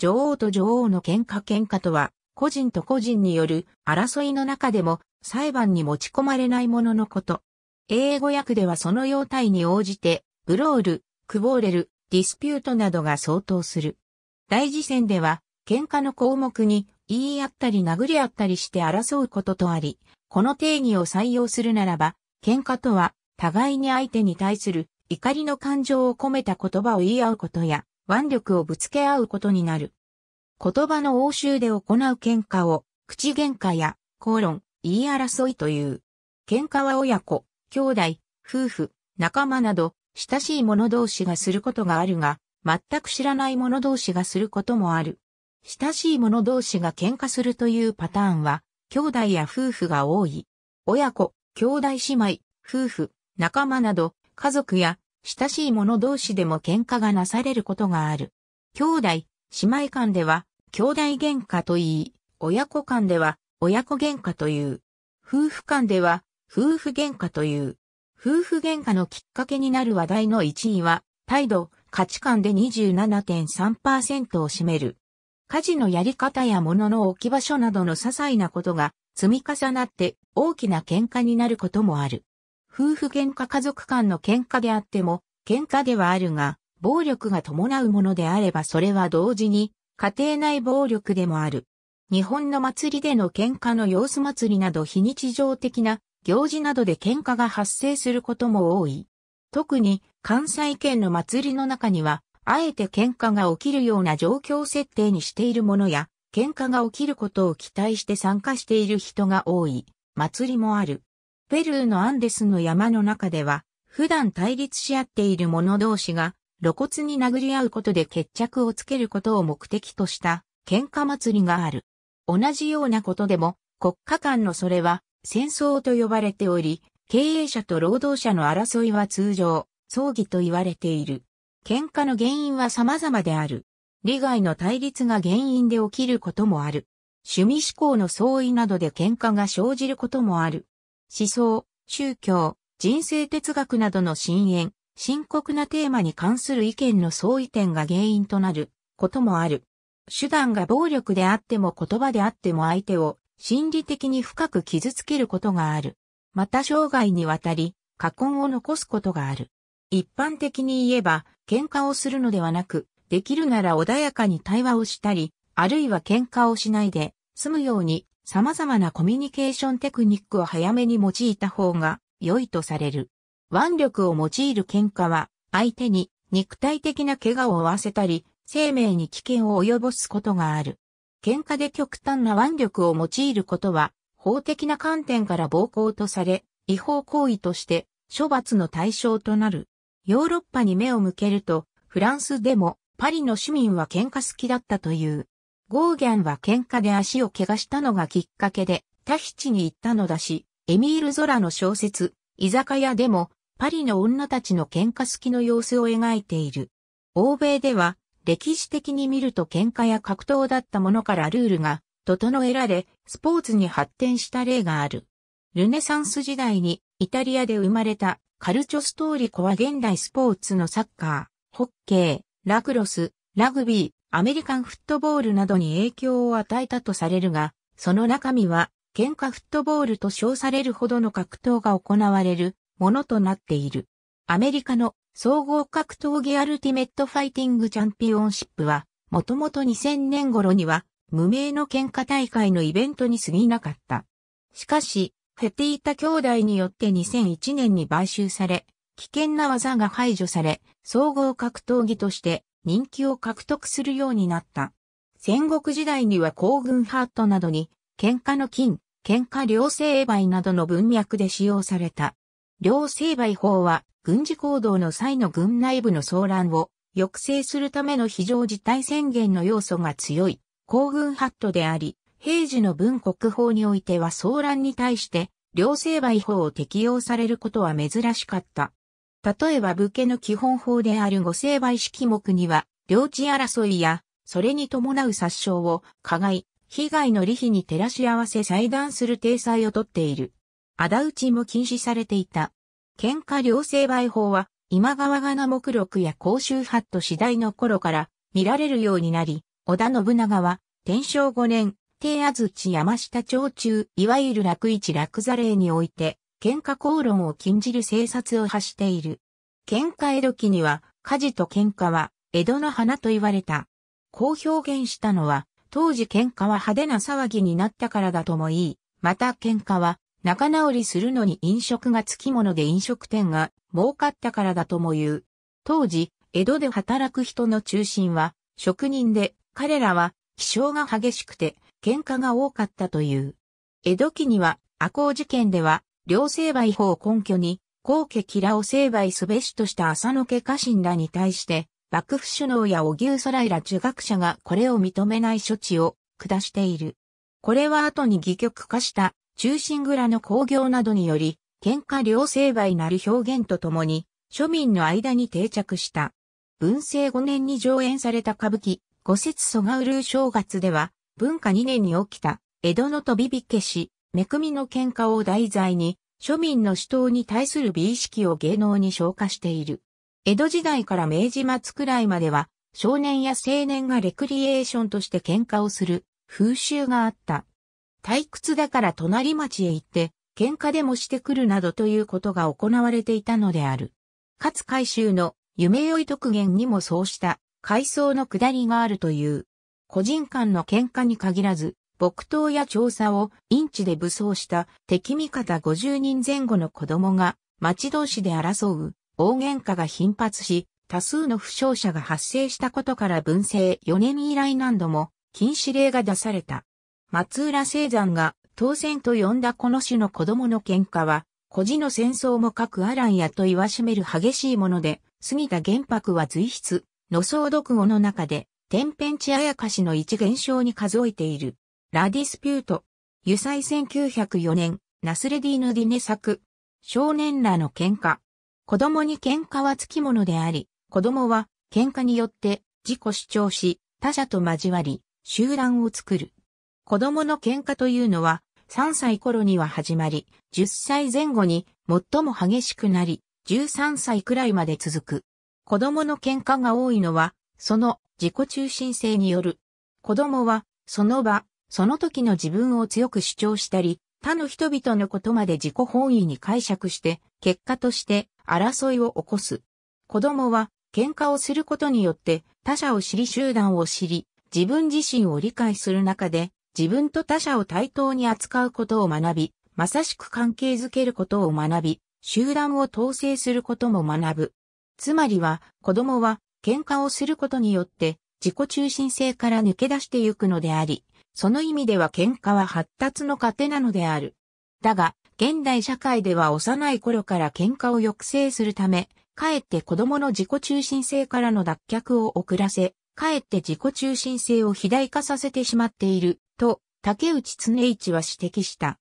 女王と女王の喧嘩喧嘩とは、個人と個人による争いの中でも裁判に持ち込まれないもののこと。英語訳ではその様態に応じて、ブロール、クボーレル、ディスピュートなどが相当する。大事戦では、喧嘩の項目に言い合ったり殴り合ったりして争うこととあり、この定義を採用するならば、喧嘩とは、互いに相手に対する怒りの感情を込めた言葉を言い合うことや、腕力をぶつけ合うことになる。言葉の応酬で行う喧嘩を、口喧嘩や、口論、言い争いという。喧嘩は親子、兄弟、夫婦、仲間など、親しい者同士がすることがあるが、全く知らない者同士がすることもある。親しい者同士が喧嘩するというパターンは、兄弟や夫婦が多い。親子、兄弟姉妹、夫婦、仲間など、家族や親しい者同士でも喧嘩がなされることがある。兄弟、姉妹間では、兄弟喧嘩と言い、親子間では、親子喧嘩という。夫婦間では、夫婦喧嘩という。夫婦喧嘩のきっかけになる話題の1位は、態度、価値観で27.3%を占める。家事のやり方や物の置き場所などの些細なことが積み重なって大きな喧嘩になることもある。夫婦喧嘩家族間の喧嘩であっても、喧嘩ではあるが、暴力が伴うものであればそれは同時に、家庭内暴力でもある。日本の祭りでの喧嘩の様子祭りなど非日常的な行事などで喧嘩が発生することも多い。特に関西圏の祭りの中には、あえて喧嘩が起きるような状況設定にしているものや、喧嘩が起きることを期待して参加している人が多い祭りもある。ペルーのアンデスの山の中では、普段対立し合っている者同士が露骨に殴り合うことで決着をつけることを目的とした喧嘩祭りがある。同じようなことでも国家間のそれは戦争と呼ばれており、経営者と労働者の争いは通常、葬儀と言われている。喧嘩の原因は様々である。利害の対立が原因で起きることもある。趣味思考の相違などで喧嘩が生じることもある。思想、宗教、人生哲学などの深淵、深刻なテーマに関する意見の相違点が原因となることもある。手段が暴力であっても言葉であっても相手を心理的に深く傷つけることがある。また生涯にわたり過根を残すことがある。一般的に言えば喧嘩をするのではなく、できるなら穏やかに対話をしたり、あるいは喧嘩をしないで済むように様々なコミュニケーションテクニックを早めに用いた方が良いとされる。腕力を用いる喧嘩は、相手に肉体的な怪我を負わせたり、生命に危険を及ぼすことがある。喧嘩で極端な腕力を用いることは、法的な観点から暴行とされ、違法行為として処罰の対象となる。ヨーロッパに目を向けると、フランスでもパリの市民は喧嘩好きだったという。ゴーギャンは喧嘩で足を怪我したのがきっかけで、タヒチに行ったのだし、エミール・ゾラの小説、居酒屋でも、パリの女たちの喧嘩好きの様子を描いている。欧米では、歴史的に見ると喧嘩や格闘だったものからルールが整えられ、スポーツに発展した例がある。ルネサンス時代にイタリアで生まれたカルチョストーリコは現代スポーツのサッカー、ホッケー、ラクロス、ラグビー、アメリカンフットボールなどに影響を与えたとされるが、その中身は、喧嘩フットボールと称されるほどの格闘が行われるものとなっている。アメリカの総合格闘技アルティメットファイティングチャンピオンシップは、もともと2000年頃には無名の喧嘩大会のイベントに過ぎなかった。しかし、フェティータ兄弟によって2001年に買収され、危険な技が排除され、総合格闘技として人気を獲得するようになった。戦国時代には皇軍ハットなどに、喧嘩の金、喧嘩両成敗などの文脈で使用された。両成敗法は、軍事行動の際の軍内部の騒乱を抑制するための非常事態宣言の要素が強い、皇軍ハットであり、平時の文国法においては騒乱に対して、両成敗法を適用されることは珍しかった。例えば武家の基本法である五成敗式目には、領地争いや、それに伴う殺傷を、加害、被害の利費に照らし合わせ裁断する体裁をとっている。仇討ちも禁止されていた。喧嘩両成敗法は、今川が名目録や公衆法と次第の頃から見られるようになり、織田信長は、天正5年、帝安土山下町中、いわゆる楽市楽座令において、喧嘩口論を禁じる政策を発している。喧嘩江戸期には、火事と喧嘩は、江戸の花と言われた。こう表現したのは、当時喧嘩は派手な騒ぎになったからだともいい、また喧嘩は、仲直りするのに飲食がつきもので飲食店が儲かったからだとも言う。当時、江戸で働く人の中心は、職人で、彼らは、気性が激しくて、喧嘩が多かったという。江戸期には、赤穂事件では、両成敗法を根拠に、高家キラを成敗すべしとした浅野家家臣らに対して、幕府首脳や小牛空いら儒学者がこれを認めない処置を下している。これは後に戯曲化した中心蔵の工業などにより、喧嘩両成敗なる表現とともに、庶民の間に定着した。文政5年に上演された歌舞伎、五節蘇我うる正月では、文化2年に起きた、江戸の飛び火消し、めくみの喧嘩を題材に、庶民の主闘に対する美意識を芸能に昇華している。江戸時代から明治末くらいまでは、少年や青年がレクリエーションとして喧嘩をする風習があった。退屈だから隣町へ行って、喧嘩でもしてくるなどということが行われていたのである。かつ海舟の夢酔い特言にもそうした階層の下りがあるという。個人間の喧嘩に限らず、木刀や調査をインチで武装した敵味方50人前後の子供が町同士で争う大喧嘩が頻発し、多数の負傷者が発生したことから文政4年以来何度も禁止令が出された。松浦聖山が当選と呼んだこの種の子供の喧嘩は、孤児の戦争も各アランやと言わしめる激しいもので、杉田玄白は随筆、の騒読語の中で、天変地あやかしの一現象に数えている。ラディスピュート。油彩1904年、ナスレディーヌ・ディネ作。少年らの喧嘩。子供に喧嘩はつきものであり、子供は喧嘩によって自己主張し、他者と交わり、集団を作る。子供の喧嘩というのは、3歳頃には始まり、10歳前後に最も激しくなり、13歳くらいまで続く。子供の喧嘩が多いのは、その自己中心性による。子供は、その場、その時の自分を強く主張したり、他の人々のことまで自己本位に解釈して、結果として争いを起こす。子供は喧嘩をすることによって他者を知り集団を知り、自分自身を理解する中で自分と他者を対等に扱うことを学び、まさしく関係づけることを学び、集団を統制することも学ぶ。つまりは子供は喧嘩をすることによって自己中心性から抜け出してゆくのであり、その意味では喧嘩は発達の糧なのである。だが、現代社会では幼い頃から喧嘩を抑制するため、かえって子供の自己中心性からの脱却を遅らせ、かえって自己中心性を肥大化させてしまっている、と、竹内恒一は指摘した。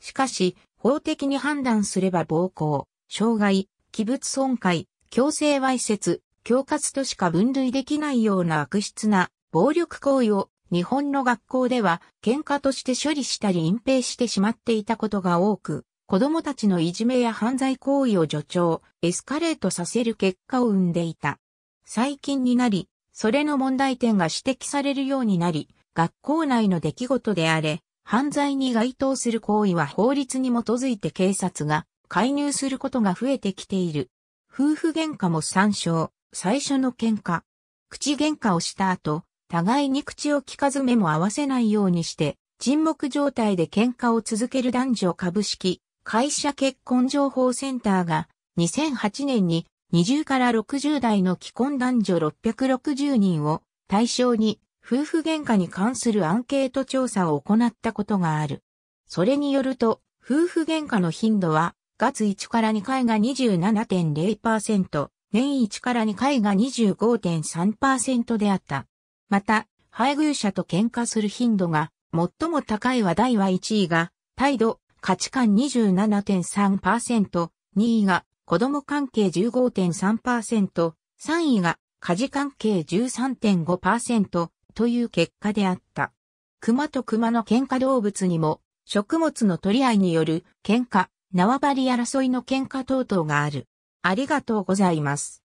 しかし、法的に判断すれば暴行、障害、器物損壊、強制わいせつ、恐喝としか分類できないような悪質な暴力行為を日本の学校では喧嘩として処理したり隠蔽してしまっていたことが多く、子供たちのいじめや犯罪行為を助長、エスカレートさせる結果を生んでいた。最近になり、それの問題点が指摘されるようになり、学校内の出来事であれ、犯罪に該当する行為は法律に基づいて警察が介入することが増えてきている。夫婦喧嘩も参照、最初の喧嘩。口喧嘩をした後、互いに口を聞かず目も合わせないようにして、沈黙状態で喧嘩を続ける男女株式会社結婚情報センターが2008年に20から60代の既婚男女660人を対象に夫婦喧嘩に関するアンケート調査を行ったことがある。それによると、夫婦喧嘩の頻度は、月1から2回が27.0%、年1から2回が25.3%であった。また、配偶者と喧嘩する頻度が最も高い話題は1位が、態度、価値観27.3%、2位が、子供関係15.3%、3位が、家事関係13.5%という結果であった。熊と熊の喧嘩動物にも、食物の取り合いによる喧嘩、縄張り争いの喧嘩等々がある。ありがとうございます。